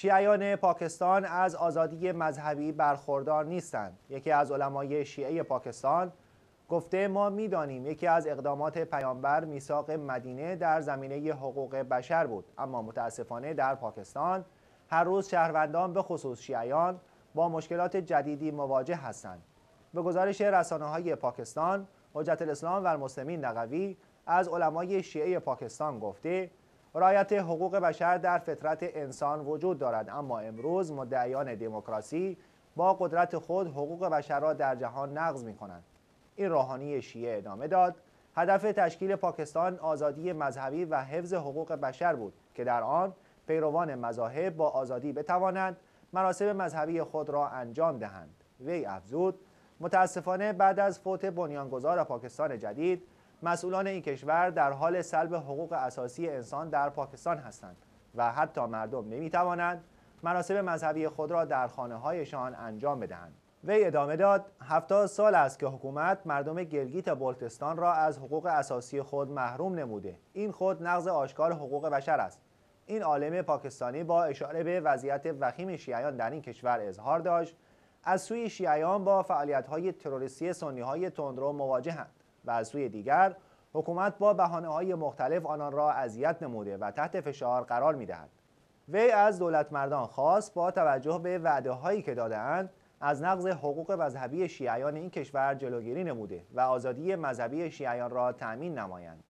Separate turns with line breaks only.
شیعیان پاکستان از آزادی مذهبی برخوردار نیستند یکی از علمای شیعه پاکستان گفته ما میدانیم یکی از اقدامات پیامبر میثاق مدینه در زمینه حقوق بشر بود اما متاسفانه در پاکستان هر روز شهروندان به خصوص شیعیان با مشکلات جدیدی مواجه هستند به گزارش رسانه های پاکستان حجت الاسلام و المسلمین نقوی از علمای شیعه پاکستان گفته رایت حقوق بشر در فطرت انسان وجود دارد اما امروز مدعیان دموکراسی با قدرت خود حقوق بشر را در جهان نقض می کنند این روحانی شیعه ادامه داد هدف تشکیل پاکستان آزادی مذهبی و حفظ حقوق بشر بود که در آن پیروان مذاهب با آزادی بتوانند مراسم مذهبی خود را انجام دهند وی افزود متاسفانه بعد از فوت بنیانگذار پاکستان جدید مسئولان این کشور در حال سلب حقوق اساسی انسان در پاکستان هستند و حتی مردم نمی توانند مناسب مذهبی خود را در خانه هایشان انجام بدهند وی ادامه داد هفتاد سال است که حکومت مردم گلگیت بلتستان را از حقوق اساسی خود محروم نموده این خود نقض آشکار حقوق بشر است این عالم پاکستانی با اشاره به وضعیت وخیم شیعیان در این کشور اظهار داشت از سوی شیعیان با فعالیت های تروریستی سنی های تندرو مواجهند و از سوی دیگر حکومت با بحانه های مختلف آنان را اذیت نموده و تحت فشار قرار می دهد. وی از دولت مردان خاص با توجه به وعده هایی که دادهاند از نقض حقوق مذهبی شیعیان این کشور جلوگیری نموده و آزادی مذهبی شیعیان را تأمین نمایند.